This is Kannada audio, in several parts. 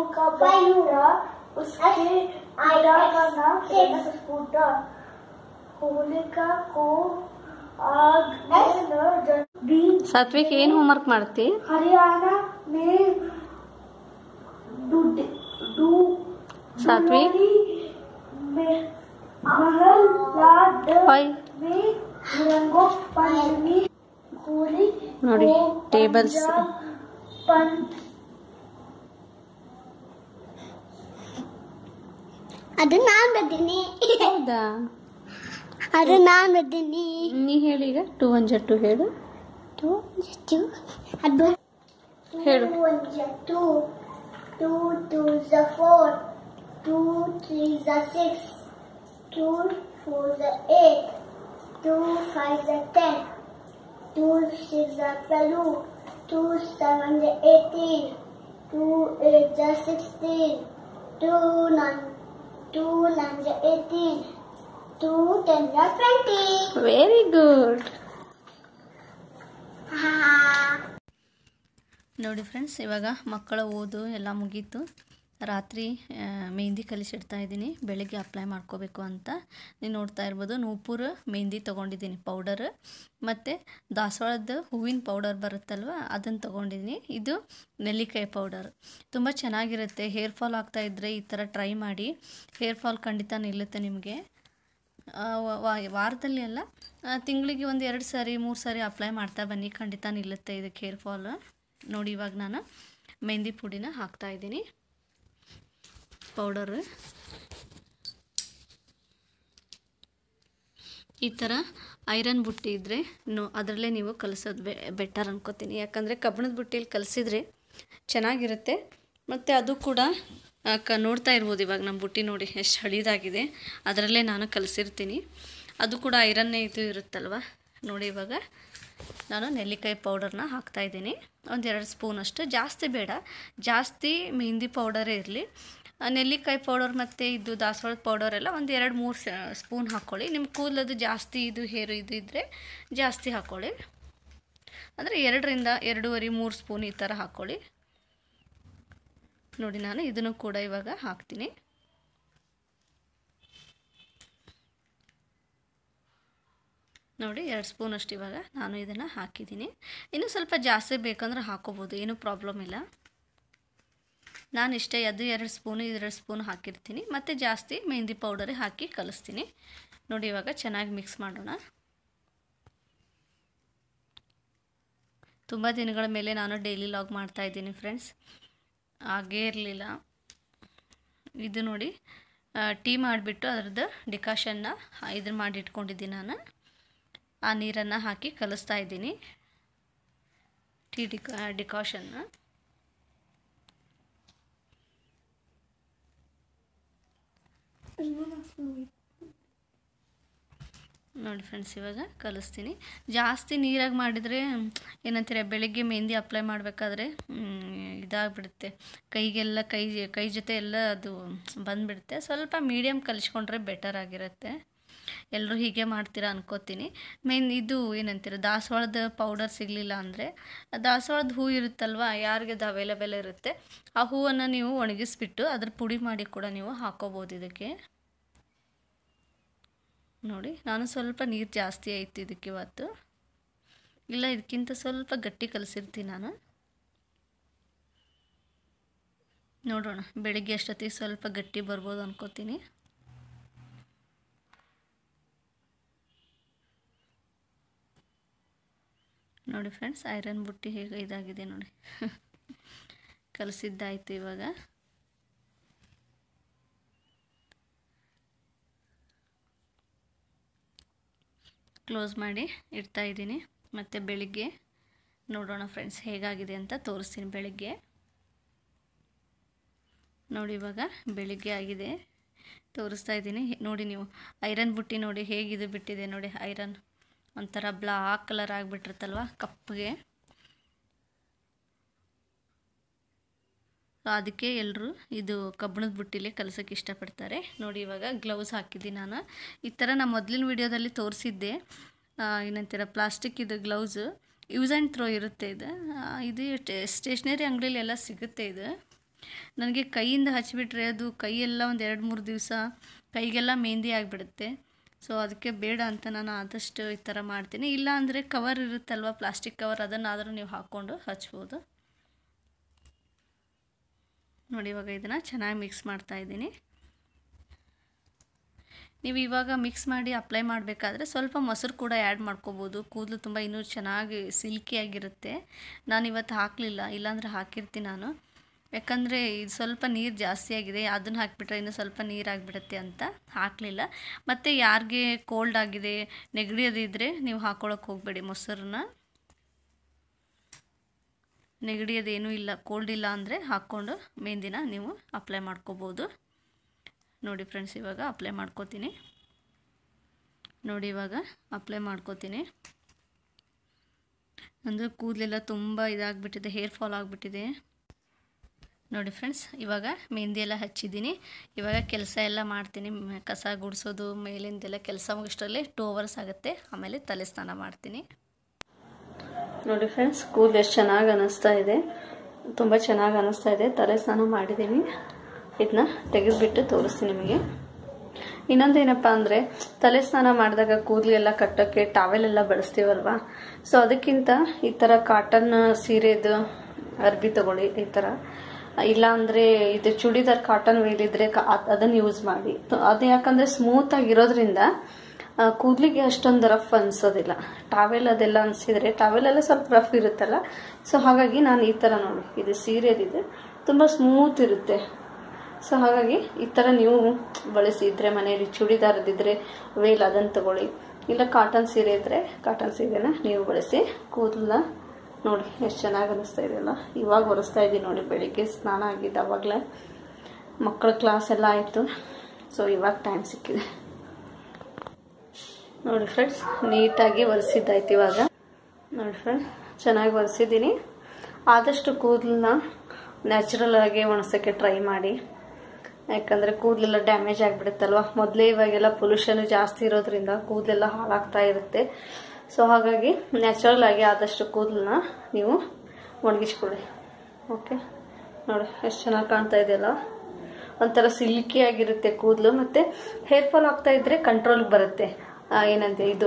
स्कूल का बाइक था उसके आईडा का नाम फेमस स्कूटर होलिका को आग में जल्दी सातवें केन होमवर्क मारते हरियाणा में डू डू सातवें में महल लाड में रंगों पानी होली नोडी टेबल्स ಅದು ನಾನ್ ಬದ್ದೀನಿ ಹೌದಾ ಅದು ನಾನ್ ಬದ್ದೀನಿ ನೀ ಹೇಳಿ ಈಗ ಟೂ ಒನ್ ಜ ಟು ಹೇಳು ಟೂ ಟು ಅದು ಹೇಳು ಟೂ ಒನ್ ಜ ಟೂ ಟೂ ಟೂ ಝ ಫೋರ್ ಟೂ ತ್ರೀ ಝ ಸಿಕ್ಸ್ ಟೂ ಫೋರ್ ಝ ಏಟ್ ಟೂ ಫೈವ್ ಝ ಟೆನ್ ಟೂ ಸಿಕ್ಸ್ ಝ ಟ್ವೆಲ್ವ್ ಟೂ ಸೆವೆನ್ ಝ ಏಯ್ಟೀನ್ ಟೂ ಏಟ್ ಝ sixteen two nine Two nine are eighteen. Two tens are twenty. Very good. ನೋಡಿ ಫ್ರೆಂಡ್ಸ್ ಇವಾಗ ಮಕ್ಕಳ ಓದು ಎಲ್ಲ ಮುಗೀತು ರಾತ್ರಿ ಮೆಹಂದಿ ಕಲಿಸಿಡ್ತಾ ಇದ್ದೀನಿ ಬೆಳಗ್ಗೆ ಅಪ್ಲೈ ಮಾಡ್ಕೋಬೇಕು ಅಂತ ನೀವು ನೋಡ್ತಾ ಇರ್ಬೋದು ನೂಪುರ್ ಮೆಹಂದಿ ತೊಗೊಂಡಿದ್ದೀನಿ ಪೌಡರ್ ಮತ್ತು ದಾಸವಾಳದ ಹೂವಿನ ಪೌಡರ್ ಬರುತ್ತಲ್ವ ಅದನ್ನು ತೊಗೊಂಡಿದ್ದೀನಿ ಇದು ನೆಲ್ಲಿಕಾಯಿ ಪೌಡರ್ ತುಂಬ ಚೆನ್ನಾಗಿರುತ್ತೆ ಹೇರ್ ಫಾಲ್ ಆಗ್ತಾ ಇದ್ದರೆ ಈ ಥರ ಟ್ರೈ ಮಾಡಿ ಹೇರ್ ಫಾಲ್ ಖಂಡಿತ ನಿಲ್ಲುತ್ತೆ ನಿಮಗೆ ವಾರದಲ್ಲಿ ಅಲ್ಲ ತಿಂಗಳಿಗೆ ಒಂದು ಎರಡು ಸಾರಿ ಮೂರು ಸಾರಿ ಅಪ್ಲೈ ಮಾಡ್ತಾ ಬನ್ನಿ ಖಂಡಿತ ನಿಲ್ಲುತ್ತೆ ಇದಕ್ಕೆ ಹೇರ್ ಫಾಲ್ ನೋಡಿ ಇವಾಗ ನಾನು ಮೆಹಂದಿ ಪುಡಿನ ಹಾಕ್ತಾಯಿದ್ದೀನಿ ಪೌಡರ್ ಈ ಥರ ಐರನ್ ಬುಟ್ಟಿ ಇದ್ದರೆ ನೋ ಅದರಲ್ಲೇ ನೀವು ಕಲಿಸೋದು ಬೆ ಬೆಟರ್ ಅನ್ಕೋತೀನಿ ಯಾಕಂದರೆ ಕಬ್ಬಣದ ಬುಟ್ಟಿಯಲ್ಲಿ ಕಲಿಸಿದರೆ ಚೆನ್ನಾಗಿರುತ್ತೆ ಮತ್ತು ಅದು ಕೂಡ ಕ ನೋಡ್ತಾ ಇರ್ಬೋದು ಇವಾಗ ನಮ್ಮ ಬುಟ್ಟಿ ನೋಡಿ ಎಷ್ಟು ಹಳೀದಾಗಿದೆ ಅದರಲ್ಲೇ ನಾನು ಕಲಸಿರ್ತೀನಿ ಅದು ಕೂಡ ಐರನ್ನೇ ಇದು ಇರುತ್ತಲ್ವ ನೋಡಿ ಇವಾಗ ನಾನು ನೆಲ್ಲಿಕಾಯಿ ಪೌಡರ್ನ ಹಾಕ್ತಾಯಿದ್ದೀನಿ ಒಂದೆರಡು ಸ್ಪೂನ್ ಅಷ್ಟು ಜಾಸ್ತಿ ಬೇಡ ಜಾಸ್ತಿ ಮೆಹಂದಿ ಪೌಡರೇ ಇರಲಿ ನೆಲ್ಲಿಕಾಯಿ ಪೌಡರ್ ಮತ್ತು ಇದು ದಾಸವಾಳ ಪೌಡರ್ ಎಲ್ಲ ಒಂದು ಎರಡು ಮೂರು ಸ್ಪೂನ್ ಹಾಕ್ಕೊಳ್ಳಿ ನಿಮ್ಮ ಕೂದಲದು ಜಾಸ್ತಿ ಇದು ಹೇರು ಇದು ಇದ್ದರೆ ಜಾಸ್ತಿ ಹಾಕ್ಕೊಳ್ಳಿ ಅಂದರೆ ಎರಡರಿಂದ ಎರಡೂವರೆ ಮೂರು ಸ್ಪೂನ್ ಈ ಥರ ಹಾಕ್ಕೊಳ್ಳಿ ನೋಡಿ ನಾನು ಇದನ್ನು ಕೂಡ ಇವಾಗ ಹಾಕ್ತೀನಿ ನೋಡಿ ಎರಡು ಸ್ಪೂನಷ್ಟು ಇವಾಗ ನಾನು ಇದನ್ನು ಹಾಕಿದ್ದೀನಿ ಇನ್ನೂ ಸ್ವಲ್ಪ ಜಾಸ್ತಿ ಬೇಕಂದ್ರೆ ಹಾಕೋಬೋದು ಏನೂ ಪ್ರಾಬ್ಲಮ್ ಇಲ್ಲ ನಾನು ಇಷ್ಟೇ ಅದು ಎರಡು ಸ್ಪೂನು ಎರಡು ಸ್ಪೂನ್ ಹಾಕಿರ್ತೀನಿ ಮತ್ತು ಜಾಸ್ತಿ ಮೆಹಂದಿ ಪೌಡರೇ ಹಾಕಿ ಕಲಿಸ್ತೀನಿ ನೋಡಿ ಇವಾಗ ಚೆನ್ನಾಗಿ ಮಿಕ್ಸ್ ಮಾಡೋಣ ತುಂಬ ದಿನಗಳ ಮೇಲೆ ನಾನು ಡೈಲಿ ಲಾಗ್ ಮಾಡ್ತಾಯಿದ್ದೀನಿ ಫ್ರೆಂಡ್ಸ್ ಹಾಗೇ ಇರಲಿಲ್ಲ ಇದು ನೋಡಿ ಟೀ ಮಾಡಿಬಿಟ್ಟು ಅದ್ರದ್ದು ಡಿಕಾಷನ್ನ ಇದನ್ನು ಮಾಡಿ ಇಟ್ಕೊಂಡಿದ್ದೀನಿ ನಾನು ಆ ನೀರನ್ನು ಹಾಕಿ ಕಲಿಸ್ತಾ ಇದ್ದೀನಿ ಟೀ ಡಿಕಾ ಡಿಕಾಷನ್ನು ನೋಡಿ ಫ್ರೆಂಡ್ಸ್ ಇವಾಗ ಕಲಿಸ್ತೀನಿ ಜಾಸ್ತಿ ನೀರಾಗಿ ಮಾಡಿದರೆ ಏನಂತೀರ ಬೆಳಿಗ್ಗೆ ಮೆಹಂದಿ ಅಪ್ಲೈ ಮಾಡಬೇಕಾದ್ರೆ ಇದಾಗ್ಬಿಡುತ್ತೆ ಕೈಗೆಲ್ಲ ಕೈ ಕೈ ಜೊತೆ ಎಲ್ಲ ಅದು ಬಂದುಬಿಡುತ್ತೆ ಸ್ವಲ್ಪ ಮೀಡಿಯಮ್ ಕಲಿಸ್ಕೊಂಡ್ರೆ ಬೆಟರ್ ಆಗಿರುತ್ತೆ ಎಲ್ಲರೂ ಹೀಗೆ ಮಾಡ್ತೀರಾ ಅನ್ಕೋತೀನಿ ಮೇನ್ ಇದು ಏನಂತೀರ ದಾಸವಾಳದ ಪೌಡರ್ ಸಿಗಲಿಲ್ಲ ಅಂದರೆ ದಾಸವಾಳದ ಹೂ ಇರುತ್ತಲ್ವ ಯಾರಿಗೆ ಅದು ಅವೈಲೇಬಲ್ ಇರುತ್ತೆ ಆ ಹೂವನ್ನು ನೀವು ಒಣಗಿಸ್ಬಿಟ್ಟು ಅದ್ರ ಪುಡಿ ಮಾಡಿ ಕೂಡ ನೀವು ಹಾಕೋಬೋದು ಇದಕ್ಕೆ ನೋಡಿ ನಾನು ಸ್ವಲ್ಪ ನೀರು ಜಾಸ್ತಿ ಆಯಿತು ಇದಕ್ಕೆ ಇವತ್ತು ಇಲ್ಲ ಇದಕ್ಕಿಂತ ಸ್ವಲ್ಪ ಗಟ್ಟಿ ಕಲಸಿರ್ತೀನಿ ನಾನು ನೋಡೋಣ ಬೆಳಿಗ್ಗೆ ಅಷ್ಟೊತ್ತಿಗೆ ಸ್ವಲ್ಪ ಗಟ್ಟಿ ಬರ್ಬೋದು ಅನ್ಕೋತೀನಿ ನೋಡಿ ಫ್ರೆಂಡ್ಸ್ ಐರನ್ ಬುಟ್ಟಿ ಹೇಗೆ ಇದಾಗಿದೆ ನೋಡಿ ಕಲಸಿದ್ದಾಯಿತು ಇವಾಗ ಕ್ಲೋಸ್ ಮಾಡಿ ಇಡ್ತಾ ಇದ್ದೀನಿ ಮತ್ತು ಬೆಳಿಗ್ಗೆ ನೋಡೋಣ ಫ್ರೆಂಡ್ಸ್ ಹೇಗಾಗಿದೆ ಅಂತ ತೋರಿಸ್ತೀನಿ ಬೆಳಿಗ್ಗೆ ನೋಡಿ ಇವಾಗ ಬೆಳಿಗ್ಗೆ ಆಗಿದೆ ತೋರಿಸ್ತಾ ಇದ್ದೀನಿ ನೋಡಿ ನೀವು ಐರನ್ ಬುಟ್ಟಿ ನೋಡಿ ಹೇಗಿದು ಬಿಟ್ಟಿದೆ ನೋಡಿ ಐರನ್ ಒಂಥರ ಬ್ಲಾಕ್ ಕಲರ್ ಆಗಿಬಿಟ್ಟಿರುತ್ತಲ್ವ ಕಪ್ಪಿಗೆ ಅದಕ್ಕೆ ಎಲ್ಲರೂ ಇದು ಕಬ್ಬಣದ ಬುಟ್ಟಿಲಿ ಕಲಸೋಕ್ಕೆ ಇಷ್ಟಪಡ್ತಾರೆ ನೋಡಿ ಇವಾಗ ಗ್ಲೌಸ್ ಹಾಕಿದ್ದೀನಿ ನಾನು ಈ ಥರ ನಾನು ಮೊದಲಿನ ವೀಡಿಯೋದಲ್ಲಿ ತೋರಿಸಿದ್ದೆ ಏನಂತೀರ ಪ್ಲಾಸ್ಟಿಕ್ ಇದು ಗ್ಲೌಸು ಯೂಸ್ ಆ್ಯಂಡ್ ಥ್ರೋ ಇರುತ್ತೆ ಇದು ಇದು ಸ್ಟೇಷ್ನರಿ ಅಂಗಡಿಯಲ್ಲಿ ಎಲ್ಲ ಸಿಗುತ್ತೆ ಇದು ನನಗೆ ಕೈಯಿಂದ ಹಚ್ಚಿಬಿಟ್ರೆ ಅದು ಕೈಯೆಲ್ಲ ಒಂದು ಎರಡು ಮೂರು ದಿವಸ ಕೈಗೆಲ್ಲ ಮೆಹಂದಿ ಆಗಿಬಿಡುತ್ತೆ ಸೊ ಅದಕ್ಕೆ ಬೇಡ ಅಂತ ನಾನು ಆದಷ್ಟು ಈ ಥರ ಮಾಡ್ತೀನಿ ಇಲ್ಲ ಅಂದರೆ ಕವರ್ ಇರುತ್ತಲ್ವ ಪ್ಲಾಸ್ಟಿಕ್ ಕವರ್ ಅದನ್ನಾದರೂ ನೀವು ಹಾಕ್ಕೊಂಡು ಹಚ್ಬೋದು ನೋಡಿ ಇವಾಗ ಇದನ್ನು ಚೆನ್ನಾಗಿ ಮಿಕ್ಸ್ ಮಾಡ್ತಾಯಿದ್ದೀನಿ ನೀವು ಇವಾಗ ಮಿಕ್ಸ್ ಮಾಡಿ ಅಪ್ಲೈ ಮಾಡಬೇಕಾದ್ರೆ ಸ್ವಲ್ಪ ಮೊಸರು ಕೂಡ ಆ್ಯಡ್ ಮಾಡ್ಕೋಬೋದು ಕೂದಲು ತುಂಬ ಇನ್ನೂ ಚೆನ್ನಾಗಿ ಸಿಲ್ಕಿಯಾಗಿರುತ್ತೆ ನಾನು ಇವತ್ತು ಹಾಕಲಿಲ್ಲ ಇಲ್ಲಾಂದರೆ ಹಾಕಿರ್ತೀನಿ ನಾನು ಯಾಕಂದರೆ ಇದು ಸ್ವಲ್ಪ ನೀರು ಜಾಸ್ತಿ ಆಗಿದೆ ಅದನ್ನು ಹಾಕಿಬಿಟ್ರೆ ಇನ್ನು ಸ್ವಲ್ಪ ನೀರು ಅಂತ ಹಾಕಲಿಲ್ಲ ಮತ್ತು ಯಾರಿಗೆ ಕೋಲ್ಡ್ ಆಗಿದೆ ನೆಗಡಿ ಅದಿದ್ದರೆ ನೀವು ಹಾಕ್ಕೊಳಕ್ಕೆ ಹೋಗಬೇಡಿ ಮೊಸರನ್ನ ನೆಗಡಿ ಅದೇನೂ ಇಲ್ಲ ಕೋಲ್ಡ್ ಇಲ್ಲ ಅಂದರೆ ಹಾಕ್ಕೊಂಡು ದಿನ ನೀವು ಅಪ್ಲೈ ಮಾಡ್ಕೋಬೋದು ನೋಡಿ ಫ್ರೆಂಡ್ಸ್ ಇವಾಗ ಅಪ್ಲೈ ಮಾಡ್ಕೋತೀನಿ ನೋಡಿ ಇವಾಗ ಅಪ್ಲೈ ಮಾಡ್ಕೋತೀನಿ ಅಂದರೆ ಕೂದಲೆಲ್ಲ ತುಂಬ ಇದಾಗಿಬಿಟ್ಟಿದೆ ಹೇರ್ ಫಾಲ್ ಆಗಿಬಿಟ್ಟಿದೆ ನೋಡಿ ಫ್ರೆಂಡ್ಸ್ ಇವಾಗ ಮೆಹಂದಿ ಎಲ್ಲ ಹಚ್ಚಿದ್ದೀನಿ ಇವಾಗ ಕೆಲಸ ಎಲ್ಲ ಮಾಡ್ತೀನಿ ಕಸ ಗುಡಿಸೋದು ಮೇಲಿಂದೆಲ್ಲ ಕೆಲಸ ಮುಗಿಸ್ಟಲ್ಲಿ ಟೂ ಅವರ್ಸ್ ಆಗುತ್ತೆ ಆಮೇಲೆ ತಲೆ ಸ್ನಾನ ಮಾಡ್ತೀನಿ ನೋಡಿ ಫ್ರೆಂಡ್ಸ್ ಕೂದಲು ಎಷ್ಟು ಚೆನ್ನಾಗಿ ಅನ್ನಿಸ್ತಾ ಇದೆ ತುಂಬ ಚೆನ್ನಾಗಿ ಅನ್ನಿಸ್ತಾ ಇದೆ ತಲೆ ಸ್ನಾನ ಮಾಡಿದ್ದೀನಿ ಇದನ್ನ ತೆಗೆದುಬಿಟ್ಟು ತೋರಿಸ್ತೀನಿ ನಿಮಗೆ ಇನ್ನೊಂದೇನಪ್ಪ ಅಂದರೆ ತಲೆ ಸ್ನಾನ ಮಾಡಿದಾಗ ಕೂದಲೆಲ್ಲ ಕಟ್ಟೋಕ್ಕೆ ಟಾವೆಲೆಲ್ಲ ಬಳಸ್ತೀವಲ್ವ ಸೊ ಅದಕ್ಕಿಂತ ಈ ಥರ ಕಾಟನ್ ಸೀರೆದು ಅರ್ಬಿ ತಗೊಳ್ಳಿ ಈ ಥರ ಇಲ್ಲ ಅಂದ್ರೆ ಇದು ಚೂಡಿದಾರ್ ಕಾಟನ್ ವೇಲ್ ಇದ್ರೆ ಅದನ್ನ ಯೂಸ್ ಮಾಡಿ ಅದು ಯಾಕಂದ್ರೆ ಸ್ಮೂತ್ ಆಗಿರೋದ್ರಿಂದ ಕೂದಲಿಗೆ ಅಷ್ಟೊಂದು ರಫ್ ಅನ್ಸೋದಿಲ್ಲ ಟಾವೆಲ್ ಅದೆಲ್ಲ ಅನ್ಸಿದ್ರೆ ಟಾವೆಲ್ ಎಲ್ಲ ಸ್ವಲ್ಪ ರಫ್ ಇರುತ್ತಲ್ಲ ಸೊ ಹಾಗಾಗಿ ನಾನು ಈ ತರ ನೋಡಿ ಇದು ಇದೆ ತುಂಬಾ ಸ್ಮೂತ್ ಇರುತ್ತೆ ಸೊ ಹಾಗಾಗಿ ಈ ತರ ನೀವು ಬಳಸಿ ಇದ್ರೆ ಮನೆಯಲ್ಲಿ ಚೂಡಿದಾರದಿದ್ದರೆ ವೇಲ್ ಅದನ್ನ ತಗೊಳ್ಳಿ ಇಲ್ಲ ಕಾಟನ್ ಸೀರೆ ಇದ್ರೆ ಕಾಟನ್ ಸೀರೆನ ನೀವು ಬಳಸಿ ಕೂದಲ ನೋಡಿ ಎಷ್ಟು ಚೆನ್ನಾಗಿ ಅನ್ನಿಸ್ತಾ ಇದೆಯಲ್ಲ ಇವಾಗ ಒರೆಸ್ತಾ ಇದ್ದೀನಿ ನೋಡಿ ಬೆಳಿಗ್ಗೆ ಸ್ನಾನ ಆಗಿದ್ದು ಅವಾಗಲೇ ಮಕ್ಕಳ ಕ್ಲಾಸ್ ಎಲ್ಲ ಆಯಿತು ಸೊ ಇವಾಗ ಟೈಮ್ ಸಿಕ್ಕಿದೆ ನೋಡಿ ಫ್ರೆಂಡ್ಸ್ ನೀಟಾಗಿ ಒರೆಸಿದ್ದಾಯ್ತು ಇವಾಗ ನೋಡಿ ಫ್ರೆಂಡ್ಸ್ ಚೆನ್ನಾಗಿ ಒರೆಸಿದ್ದೀನಿ ಆದಷ್ಟು ಕೂದಲನ್ನ ನ್ಯಾಚುರಲ್ ಆಗಿ ಒಣಸೋಕ್ಕೆ ಟ್ರೈ ಮಾಡಿ ಯಾಕಂದರೆ ಕೂದಲೆಲ್ಲ ಡ್ಯಾಮೇಜ್ ಆಗಿಬಿಡುತ್ತಲ್ವ ಮೊದಲೇ ಇವಾಗೆಲ್ಲ ಪೊಲ್ಯೂಷನ್ ಜಾಸ್ತಿ ಇರೋದ್ರಿಂದ ಕೂದಲೆಲ್ಲ ಹಾಳಾಗ್ತಾ ಇರುತ್ತೆ ಸೊ ಹಾಗಾಗಿ ನ್ಯಾಚುರಲ್ ಆಗಿ ಆದಷ್ಟು ಕೂದಲನ್ನ ನೀವು ಒಣಗಿಸ್ಕೊಳ್ಳಿ ಓಕೆ ನೋಡಿ ಎಷ್ಟು ಚೆನ್ನಾಗಿ ಕಾಣ್ತಾ ಇದೆಯಲ್ಲ ಒಂಥರ ಆಗಿರುತ್ತೆ ಕೂದಲು ಮತ್ತು ಹೇರ್ ಫಾಲ್ ಆಗ್ತಾ ಇದ್ದರೆ ಕಂಟ್ರೋಲ್ಗೆ ಬರುತ್ತೆ ಏನಂತೆ ಇದು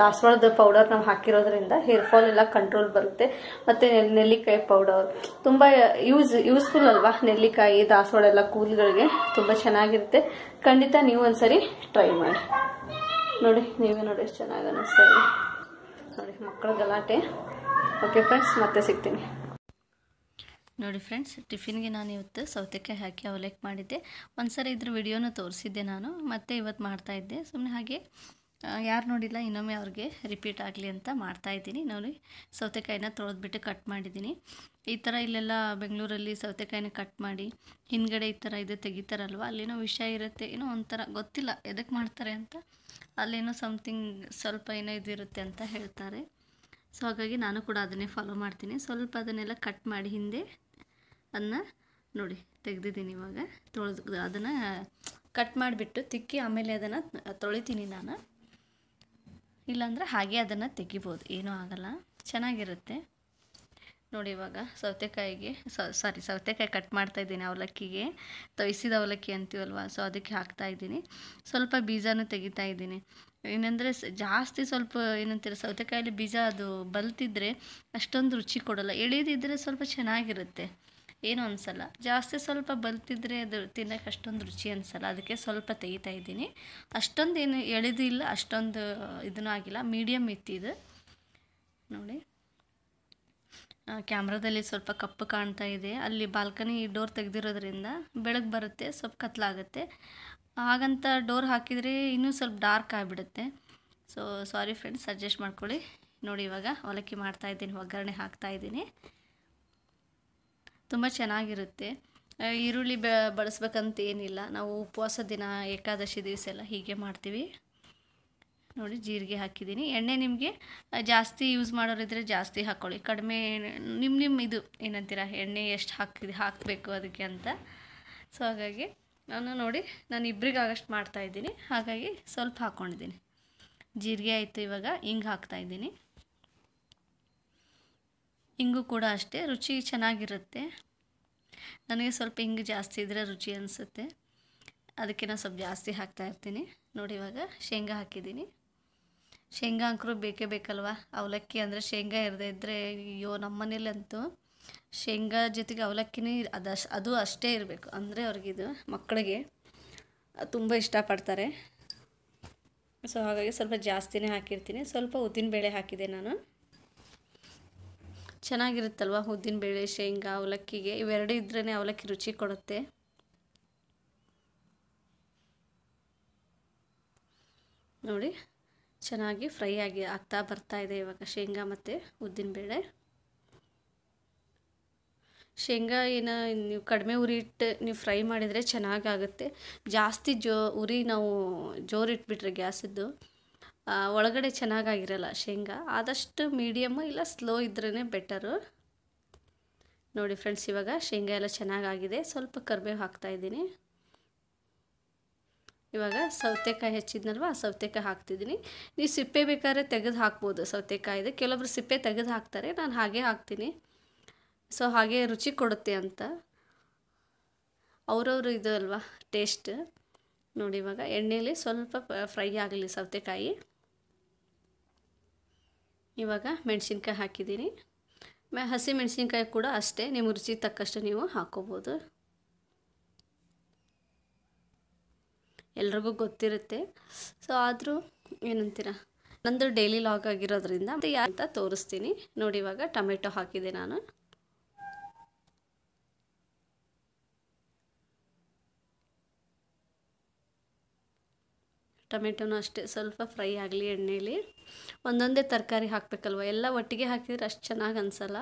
ದಾಸವಾಳದ ಪೌಡರ್ ನಾವು ಹಾಕಿರೋದ್ರಿಂದ ಹೇರ್ ಫಾಲ್ ಎಲ್ಲ ಕಂಟ್ರೋಲ್ ಬರುತ್ತೆ ಮತ್ತು ನೆಲ್ಲಿಕಾಯಿ ಪೌಡರ್ ತುಂಬ ಯೂಸ್ ಯೂಸ್ಫುಲ್ ಅಲ್ವಾ ನೆಲ್ಲಿಕಾಯಿ ದಾಸವಾಳ ಎಲ್ಲ ಕೂದಲುಗಳಿಗೆ ತುಂಬ ಚೆನ್ನಾಗಿರುತ್ತೆ ಖಂಡಿತ ನೀವು ಒಂದ್ಸರಿ ಟ್ರೈ ಮಾಡಿ ನೋಡಿ ನೀವೇ ನೋಡಿ ಎಷ್ಟು ಚೆನ್ನಾಗಿ ಅನ್ನಿಸ್ತಾ ಇದೆ ಸಾರಿ ಮಕ್ಕಳ ಗಲಾಟೆ ಓಕೆ ಫ್ರೆಂಡ್ಸ್ ಮತ್ತೆ ಸಿಗ್ತೀನಿ ನೋಡಿ ಫ್ರೆಂಡ್ಸ್ ಟಿಫಿನ್ಗೆ ನಾನು ಇವತ್ತು ಸೌತೆಕಾಯಿ ಹಾಕಿ ಅವಲೇಕ್ ಮಾಡಿದ್ದೆ ಒಂದ್ಸರಿ ಇದ್ರ ವಿಡಿಯೋನೂ ತೋರಿಸಿದ್ದೆ ನಾನು ಮತ್ತೆ ಇವತ್ತು ಮಾಡ್ತಾಯಿದ್ದೆ ಸುಮ್ಮನೆ ಹಾಗೆ ಯಾರು ನೋಡಿಲ್ಲ ಇನ್ನೊಮ್ಮೆ ಅವ್ರಿಗೆ ರಿಪೀಟ್ ಆಗಲಿ ಅಂತ ಮಾಡ್ತಾಯಿದ್ದೀನಿ ನೋಡಿ ಸೌತೆಕಾಯಿನ ತೊಳೆದ್ಬಿಟ್ಟು ಕಟ್ ಮಾಡಿದ್ದೀನಿ ಈ ಥರ ಇಲ್ಲೆಲ್ಲ ಬೆಂಗಳೂರಲ್ಲಿ ಸೌತೆಕಾಯಿನ ಕಟ್ ಮಾಡಿ ಹಿಂದ್ಗಡೆ ಈ ಥರ ಇದು ತೆಗಿತಾರಲ್ವ ಅಲ್ಲೇನೋ ವಿಷ ಇರುತ್ತೆ ಏನೋ ಒಂಥರ ಗೊತ್ತಿಲ್ಲ ಎದಕ್ಕೆ ಮಾಡ್ತಾರೆ ಅಂತ ಅಲ್ಲೇನೋ ಸಮಥಿಂಗ್ ಸ್ವಲ್ಪ ಏನೋ ಇದಿರುತ್ತೆ ಅಂತ ಹೇಳ್ತಾರೆ ಸೊ ಹಾಗಾಗಿ ನಾನು ಕೂಡ ಅದನ್ನೇ ಫಾಲೋ ಮಾಡ್ತೀನಿ ಸ್ವಲ್ಪ ಅದನ್ನೆಲ್ಲ ಕಟ್ ಮಾಡಿ ಹಿಂದೆ ಅದನ್ನ ನೋಡಿ ತೆಗೆದಿದ್ದೀನಿ ಇವಾಗ ತೊಳೆದು ಅದನ್ನು ಕಟ್ ಮಾಡಿಬಿಟ್ಟು ತಿಕ್ಕಿ ಆಮೇಲೆ ಅದನ್ನು ತೊಳಿತೀನಿ ನಾನು ಇಲ್ಲಾಂದರೆ ಹಾಗೆ ಅದನ್ನು ತೆಗಿಬೋದು ಏನೂ ಆಗಲ್ಲ ಚೆನ್ನಾಗಿರುತ್ತೆ ನೋಡಿ ಇವಾಗ ಸೌತೆಕಾಯಿಗೆ ಸಾರಿ ಸೌತೆಕಾಯಿ ಕಟ್ ಮಾಡ್ತಾ ಇದ್ದೀನಿ ಅವಲಕ್ಕಿಗೆ ತೊಯ್ಸಿದ ಅವಲಕ್ಕಿ ಅಂತೀವಲ್ವ ಸೊ ಅದಕ್ಕೆ ಹಾಕ್ತಾ ಇದ್ದೀನಿ ಸ್ವಲ್ಪ ಬೀಜನೂ ತೆಗಿತಾಯಿದ್ದೀನಿ ಏನಂದರೆ ಜಾಸ್ತಿ ಸ್ವಲ್ಪ ಏನಂತೀರ ಸೌತೆಕಾಯಲ್ಲಿ ಬೀಜ ಅದು ಬಲ್ತಿದ್ರೆ ಅಷ್ಟೊಂದು ರುಚಿ ಕೊಡೋಲ್ಲ ಎಳೆಯದಿದ್ದರೆ ಸ್ವಲ್ಪ ಚೆನ್ನಾಗಿರುತ್ತೆ ಏನು ಅನಿಸಲ್ಲ ಜಾಸ್ತಿ ಸ್ವಲ್ಪ ಬಲ್ತಿದ್ರೆ ಅದು ತಿನ್ನೋಕೆ ಅಷ್ಟೊಂದು ರುಚಿ ಅನಿಸಲ್ಲ ಅದಕ್ಕೆ ಸ್ವಲ್ಪ ತೆಗಿತಾ ಇದ್ದೀನಿ ಅಷ್ಟೊಂದು ಏನು ಎಳೆದಿಲ್ಲ ಅಷ್ಟೊಂದು ಇದನ್ನು ಆಗಿಲ್ಲ ಮೀಡಿಯಮ್ ಇತ್ತಿದು ನೋಡಿ ಕ್ಯಾಮ್ರಾದಲ್ಲಿ ಸ್ವಲ್ಪ ಕಪ್ಪು ಕಾಣ್ತಾ ಇದೆ ಅಲ್ಲಿ ಬಾಲ್ಕನಿ ಡೋರ್ ತೆಗೆದಿರೋದ್ರಿಂದ ಬೆಳಗ್ಗೆ ಬರುತ್ತೆ ಸ್ವಲ್ಪ ಕತ್ಲಾಗುತ್ತೆ ಹಾಗಂತ ಡೋರ್ ಹಾಕಿದರೆ ಇನ್ನೂ ಸ್ವಲ್ಪ ಡಾರ್ಕ್ ಆಗಿಬಿಡುತ್ತೆ ಸೊ ಸಾರಿ ಫ್ರೆಂಡ್ಸ್ ಸಜೆಸ್ಟ್ ಮಾಡ್ಕೊಳ್ಳಿ ನೋಡಿ ಇವಾಗ ಅವಲಕ್ಕಿ ಮಾಡ್ತಾಯಿದ್ದೀನಿ ಒಗ್ಗರಣೆ ಹಾಕ್ತಾಯಿದ್ದೀನಿ ತುಂಬ ಚೆನ್ನಾಗಿರುತ್ತೆ ಈರುಳ್ಳಿ ಬ ಬಳಸ್ಬೇಕಂತ ಏನಿಲ್ಲ ನಾವು ಉಪವಾಸ ದಿನ ಏಕಾದಶಿ ದಿವಸ ಎಲ್ಲ ಹೀಗೆ ಮಾಡ್ತೀವಿ ನೋಡಿ ಜೀರಿಗೆ ಹಾಕಿದ್ದೀನಿ ಎಣ್ಣೆ ನಿಮಗೆ ಜಾಸ್ತಿ ಯೂಸ್ ಮಾಡೋರಿದ್ರೆ ಜಾಸ್ತಿ ಹಾಕ್ಕೊಳ್ಳಿ ಕಡಿಮೆ ನಿಮ್ಮ ನಿಮ್ಮ ಇದು ಏನಂತೀರ ಎಣ್ಣೆ ಎಷ್ಟು ಹಾಕಿ ಹಾಕಬೇಕು ಅದಕ್ಕೆ ಅಂತ ಸೊ ಹಾಗಾಗಿ ನಾನು ನೋಡಿ ನಾನು ಇಬ್ಬರಿಗೆ ಆಗಷ್ಟು ಮಾಡ್ತಾಯಿದ್ದೀನಿ ಹಾಗಾಗಿ ಸ್ವಲ್ಪ ಹಾಕ್ಕೊಂಡಿದ್ದೀನಿ ಜೀರಿಗೆ ಆಯಿತು ಇವಾಗ ಹಿಂಗೆ ಹಾಕ್ತಾಯಿದ್ದೀನಿ ಹಿಂಗೂ ಕೂಡ ಅಷ್ಟೇ ರುಚಿ ಚೆನ್ನಾಗಿರುತ್ತೆ ನನಗೆ ಸ್ವಲ್ಪ ಹಿಂಗು ಜಾಸ್ತಿ ಇದ್ದರೆ ರುಚಿ ಅನಿಸುತ್ತೆ ಅದಕ್ಕೆ ನಾನು ಸ್ವಲ್ಪ ಜಾಸ್ತಿ ಹಾಕ್ತಾ ಇರ್ತೀನಿ ನೋಡಿ ಇವಾಗ ಶೇಂಗಾ ಹಾಕಿದ್ದೀನಿ ಶೇಂಗಾ ಅಂಕರು ಬೇಕೇ ಬೇಕಲ್ವ ಅವಲಕ್ಕಿ ಅಂದರೆ ಶೇಂಗಾ ಇರದೇ ಇದ್ದರೆ ಅಯ್ಯೋ ನಮ್ಮ ಮನೇಲಂತೂ ಶೇಂಗಾ ಜೊತೆಗೆ ಅವಲಕ್ಕಿನೇ ಅಷ್ಟು ಅದು ಅಷ್ಟೇ ಇರಬೇಕು ಅಂದರೆ ಅವ್ರಿಗಿದು ಮಕ್ಕಳಿಗೆ ತುಂಬ ಇಷ್ಟಪಡ್ತಾರೆ ಸೊ ಹಾಗಾಗಿ ಸ್ವಲ್ಪ ಜಾಸ್ತಿನೇ ಹಾಕಿರ್ತೀನಿ ಸ್ವಲ್ಪ ಉದ್ದಿನಬೇಳೆ ಬೇಳೆ ಹಾಕಿದೆ ನಾನು ಚೆನ್ನಾಗಿರುತ್ತಲ್ವ ಬೇಳೆ ಶೇಂಗಾ ಅವಲಕ್ಕಿಗೆ ಇವೆರಡು ಇದ್ರೇ ಅವಲಕ್ಕಿ ರುಚಿ ಕೊಡುತ್ತೆ ನೋಡಿ ಚೆನ್ನಾಗಿ ಫ್ರೈ ಆಗಿ ಆಗ್ತಾ ಬರ್ತಾ ಇದೆ ಇವಾಗ ಶೇಂಗಾ ಮತ್ತು ಬೇಳೆ ಶೇಂಗಾ ಏನು ನೀವು ಕಡಿಮೆ ಉರಿ ಇಟ್ಟು ನೀವು ಫ್ರೈ ಮಾಡಿದರೆ ಚೆನ್ನಾಗಾಗುತ್ತೆ ಜಾಸ್ತಿ ಜೋ ಉರಿ ನಾವು ಜೋರಿಟ್ಬಿಟ್ರೆ ಗ್ಯಾಸಿದ್ದು ಒಳಗಡೆ ಚೆನ್ನಾಗಾಗಿರಲ್ಲ ಶೇಂಗಾ ಆದಷ್ಟು ಮೀಡಿಯಮ್ಮು ಇಲ್ಲ ಸ್ಲೋ ಇದ್ರೇ ಬೆಟರು ನೋಡಿ ಫ್ರೆಂಡ್ಸ್ ಇವಾಗ ಶೇಂಗಾ ಎಲ್ಲ ಚೆನ್ನಾಗಾಗಿದೆ ಸ್ವಲ್ಪ ಕರಿಬೇವು ಹಾಕ್ತಾಯಿದ್ದೀನಿ ಇವಾಗ ಸೌತೆಕಾಯಿ ಹೆಚ್ಚಿದ್ನಲ್ವ ಸೌತೆಕಾಯಿ ಹಾಕ್ತಿದ್ದೀನಿ ನೀವು ಸಿಪ್ಪೆ ಬೇಕಾದ್ರೆ ತೆಗೆದು ಹಾಕ್ಬೋದು ಸೌತೆಕಾಯಿದೆ ಕೆಲವೊಬ್ರು ಸಿಪ್ಪೆ ತೆಗೆದು ಹಾಕ್ತಾರೆ ನಾನು ಹಾಗೆ ಹಾಕ್ತೀನಿ ಸೊ ಹಾಗೆ ರುಚಿ ಕೊಡುತ್ತೆ ಅಂತ ಅವರವರು ಇದು ಅಲ್ವಾ ಟೇಸ್ಟ್ ನೋಡಿ ಇವಾಗ ಎಣ್ಣೆಯಲ್ಲಿ ಸ್ವಲ್ಪ ಫ್ರೈ ಆಗಲಿ ಸೌತೆಕಾಯಿ ಇವಾಗ ಮೆಣಸಿನ್ಕಾಯಿ ಹಾಕಿದ್ದೀನಿ ಹಸಿ ಮೆಣಸಿನ್ಕಾಯಿ ಕೂಡ ಅಷ್ಟೇ ನಿಮ್ಮ ರುಚಿಗೆ ತಕ್ಕಷ್ಟು ನೀವು ಹಾಕೋಬೋದು ಎಲ್ರಿಗೂ ಗೊತ್ತಿರುತ್ತೆ ಸೊ ಆದರೂ ಏನಂತೀರ ನಂದು ಡೈಲಿ ಲಾಗ್ ಆಗಿರೋದ್ರಿಂದ ಯಾ ಅಂತ ತೋರಿಸ್ತೀನಿ ನೋಡಿ ಇವಾಗ ಟೊಮೆಟೊ ಹಾಕಿದೆ ನಾನು ಟೊಮೆಟೊನೂ ಅಷ್ಟೇ ಸ್ವಲ್ಪ ಫ್ರೈ ಆಗಲಿ ಎಣ್ಣೆಯಲ್ಲಿ ಒಂದೊಂದೇ ತರಕಾರಿ ಹಾಕಬೇಕಲ್ವ ಎಲ್ಲ ಒಟ್ಟಿಗೆ ಹಾಕಿದರೆ ಅಷ್ಟು ಚೆನ್ನಾಗಿ ಅನಿಸಲ್ಲ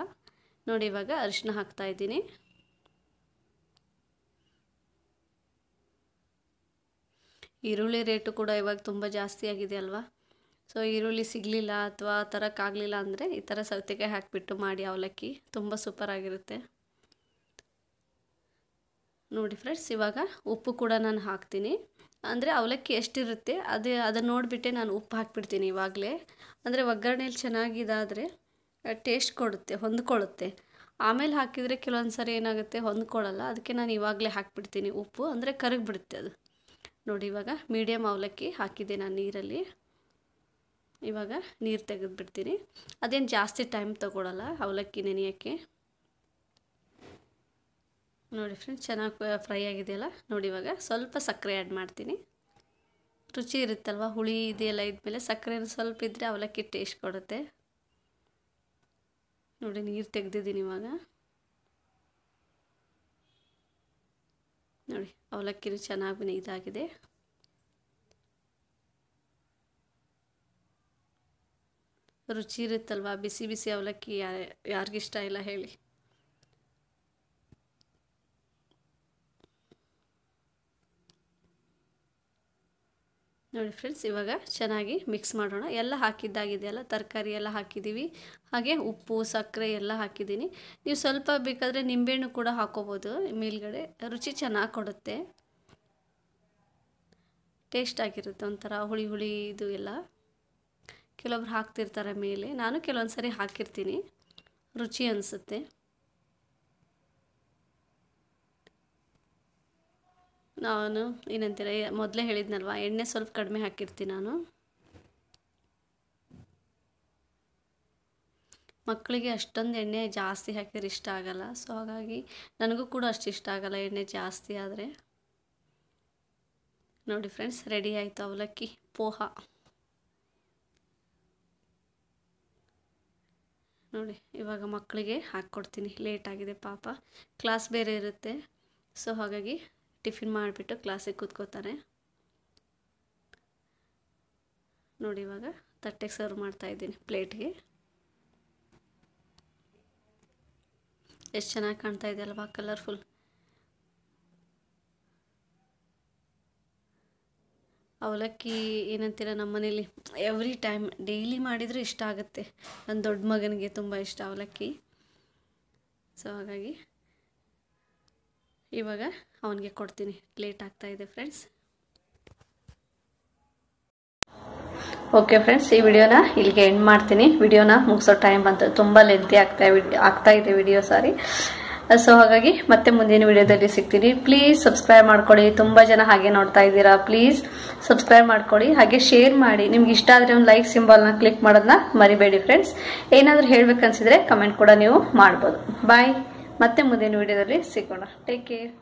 ನೋಡಿ ಇವಾಗ ಅರಿಶಿನ ಹಾಕ್ತಾಯಿದ್ದೀನಿ ಈರುಳ್ಳಿ ರೇಟು ಕೂಡ ಇವಾಗ ತುಂಬ ಜಾಸ್ತಿ ಆಗಿದೆ ಅಲ್ವಾ ಸೊ ಈರುಳ್ಳಿ ಸಿಗಲಿಲ್ಲ ಅಥವಾ ಆ ಥರಕ್ಕಾಗಲಿಲ್ಲ ಅಂದರೆ ಈ ಥರ ಸೌತೆಕಾಯಿ ಹಾಕಿಬಿಟ್ಟು ಮಾಡಿ ಅವಲಕ್ಕಿ ತುಂಬ ಆಗಿರುತ್ತೆ ನೋಡಿ ಫ್ರೆಂಡ್ಸ್ ಇವಾಗ ಉಪ್ಪು ಕೂಡ ನಾನು ಹಾಕ್ತೀನಿ ಅಂದರೆ ಅವಲಕ್ಕಿ ಎಷ್ಟಿರುತ್ತೆ ಅದೇ ಅದನ್ನು ನೋಡಿಬಿಟ್ಟೆ ನಾನು ಉಪ್ಪು ಹಾಕಿಬಿಡ್ತೀನಿ ಇವಾಗಲೇ ಅಂದರೆ ಒಗ್ಗರಣೆಯಲ್ಲಿ ಚೆನ್ನಾಗಿದಾದರೆ ಟೇಸ್ಟ್ ಕೊಡುತ್ತೆ ಹೊಂದ್ಕೊಳ್ಳುತ್ತೆ ಆಮೇಲೆ ಹಾಕಿದರೆ ಕೆಲವೊಂದು ಸರಿ ಏನಾಗುತ್ತೆ ಹೊಂದ್ಕೊಳ್ಳಲ್ಲ ಅದಕ್ಕೆ ನಾನು ಇವಾಗಲೇ ಹಾಕಿಬಿಡ್ತೀನಿ ಉಪ್ಪು ಅಂದರೆ ಕರಗಿಬಿಡುತ್ತೆ ಅದು ನೋಡಿ ಇವಾಗ ಮೀಡಿಯಮ್ ಅವಲಕ್ಕಿ ಹಾಕಿದ್ದೆ ನಾನು ನೀರಲ್ಲಿ ಇವಾಗ ನೀರು ತೆಗೆದುಬಿಡ್ತೀನಿ ಅದೇನು ಜಾಸ್ತಿ ಟೈಮ್ ತಗೊಳ್ಳಲ್ಲ ಅವಲಕ್ಕಿ ನೆನೆಯೋಕ್ಕೆ ನೋಡಿ ಫ್ರೆಂಡ್ಸ್ ಚೆನ್ನಾಗಿ ಫ್ರೈ ಆಗಿದೆಯಲ್ಲ ನೋಡಿ ಇವಾಗ ಸ್ವಲ್ಪ ಸಕ್ಕರೆ ಆ್ಯಡ್ ಮಾಡ್ತೀನಿ ರುಚಿ ಇರುತ್ತಲ್ವ ಹುಳಿ ಇದೆಯಲ್ಲ ಇದ್ಮೇಲೆ ಸಕ್ಕರೆ ಸ್ವಲ್ಪ ಇದ್ದರೆ ಅವಲಕ್ಕಿ ಟೇಸ್ಟ್ ಕೊಡುತ್ತೆ ನೋಡಿ ನೀರು ತೆಗೆದಿದ್ದೀನಿ ಇವಾಗ ನೋಡಿ ಅವಲಕ್ಕಿನೂ ಚೆನ್ನಾಗಿ ಇದಾಗಿದೆ ರುಚಿ ಇರುತ್ತಲ್ವ ಬಿಸಿ ಬಿಸಿ ಅವಲಕ್ಕಿ ಯಾರಿಗಿಷ್ಟ ಇಲ್ಲ ಹೇಳಿ ನೋಡಿ ಫ್ರೆಂಡ್ಸ್ ಇವಾಗ ಚೆನ್ನಾಗಿ ಮಿಕ್ಸ್ ಮಾಡೋಣ ಎಲ್ಲ ಹಾಕಿದ್ದಾಗಿದೆಯಲ್ಲ ತರಕಾರಿ ಎಲ್ಲ ಹಾಕಿದ್ದೀವಿ ಹಾಗೆ ಉಪ್ಪು ಸಕ್ಕರೆ ಎಲ್ಲ ಹಾಕಿದ್ದೀನಿ ನೀವು ಸ್ವಲ್ಪ ಬೇಕಾದರೆ ನಿಂಬೆಹಣ್ಣು ಕೂಡ ಹಾಕೋಬೋದು ಮೇಲ್ಗಡೆ ರುಚಿ ಚೆನ್ನಾಗಿ ಕೊಡುತ್ತೆ ಟೇಸ್ಟ್ ಆಗಿರುತ್ತೆ ಒಂಥರ ಹುಳಿ ಹುಳಿ ಇದು ಎಲ್ಲ ಕೆಲವೊಬ್ರು ಹಾಕ್ತಿರ್ತಾರೆ ಮೇಲೆ ನಾನು ಕೆಲವೊಂದು ಸರಿ ಹಾಕಿರ್ತೀನಿ ರುಚಿ ಅನಿಸುತ್ತೆ ನಾನು ಏನಂತೀರ ಮೊದಲೇ ಹೇಳಿದ್ನಲ್ವ ಎಣ್ಣೆ ಸ್ವಲ್ಪ ಕಡಿಮೆ ಹಾಕಿರ್ತೀನಿ ನಾನು ಮಕ್ಕಳಿಗೆ ಅಷ್ಟೊಂದು ಎಣ್ಣೆ ಜಾಸ್ತಿ ಹಾಕಿದ್ರೆ ಇಷ್ಟ ಆಗಲ್ಲ ಸೊ ಹಾಗಾಗಿ ನನಗೂ ಕೂಡ ಅಷ್ಟು ಇಷ್ಟ ಆಗಲ್ಲ ಎಣ್ಣೆ ಜಾಸ್ತಿ ಆದರೆ ನೋಡಿ ಫ್ರೆಂಡ್ಸ್ ರೆಡಿ ಆಯಿತು ಅವಲಕ್ಕಿ ಪೋಹ ನೋಡಿ ಇವಾಗ ಮಕ್ಕಳಿಗೆ ಹಾಕ್ಕೊಡ್ತೀನಿ ಲೇಟ್ ಆಗಿದೆ ಪಾಪ ಕ್ಲಾಸ್ ಬೇರೆ ಇರುತ್ತೆ ಸೊ ಹಾಗಾಗಿ ಟಿಫಿನ್ ಮಾಡಿಬಿಟ್ಟು ಕ್ಲಾಸಿಗೆ ಕೂತ್ಕೋತಾರೆ ನೋಡಿ ಇವಾಗ ತಟ್ಟೆಗೆ ಸರ್ವ್ ಮಾಡ್ತಾಯಿದ್ದೀನಿ ಪ್ಲೇಟ್ಗೆ ಎಷ್ಟು ಚೆನ್ನಾಗಿ ಕಾಣ್ತಾ ಇದೆ ಅಲ್ವಾ ಕಲರ್ಫುಲ್ ಅವಲಕ್ಕಿ ಏನಂತೀರ ನಮ್ಮ ಮನೇಲಿ ಎವ್ರಿ ಟೈಮ್ ಡೈಲಿ ಮಾಡಿದರೆ ಇಷ್ಟ ಆಗುತ್ತೆ ನನ್ನ ದೊಡ್ಡ ಮಗನಿಗೆ ತುಂಬ ಇಷ್ಟ ಅವಲಕ್ಕಿ ಸೊ ಹಾಗಾಗಿ ಇವಾಗ ಅವನಿಗೆ ಕೊಡ್ತೀನಿ ಲೇಟ್ ಆಗ್ತಾ ಇದೆ ಫ್ರೆಂಡ್ಸ್ ಓಕೆ ಫ್ರೆಂಡ್ಸ್ ಈ ವಿಡಿಯೋನ ಇಲ್ಲಿಗೆ ಎಂಡ್ ಮಾಡ್ತೀನಿ ವಿಡಿಯೋನ ಮುಗಿಸೋ ಟೈಮ್ ಬಂತು ತುಂಬ ಲೆಂತಿ ಆಗ್ತಾ ಆಗ್ತಾ ಇದೆ ವಿಡಿಯೋ ಸಾರಿ ಸೊ ಹಾಗಾಗಿ ಮತ್ತೆ ಮುಂದಿನ ವಿಡಿಯೋದಲ್ಲಿ ಸಿಗ್ತೀನಿ ಪ್ಲೀಸ್ ಸಬ್ಸ್ಕ್ರೈಬ್ ಮಾಡ್ಕೊಳ್ಳಿ ತುಂಬ ಜನ ಹಾಗೆ ನೋಡ್ತಾ ಇದ್ದೀರಾ ಪ್ಲೀಸ್ ಸಬ್ಸ್ಕ್ರೈಬ್ ಮಾಡ್ಕೊಳ್ಳಿ ಹಾಗೆ ಶೇರ್ ಮಾಡಿ ನಿಮ್ಗೆ ಇಷ್ಟ ಆದರೆ ಒಂದು ಲೈಕ್ ಸಿಂಬಲ್ನ ಕ್ಲಿಕ್ ಮಾಡೋದನ್ನ ಮರಿಬೇಡಿ ಫ್ರೆಂಡ್ಸ್ ಏನಾದರೂ ಅನ್ಸಿದ್ರೆ ಕಮೆಂಟ್ ಕೂಡ ನೀವು ಮಾಡ್ಬೋದು ಬಾಯ್ ಮತ್ತೆ ಮುಂದಿನ ವಿಡಿಯೋದಲ್ಲಿ ಸಿಗೋಣ ಟೇಕ್ ಕೇರ್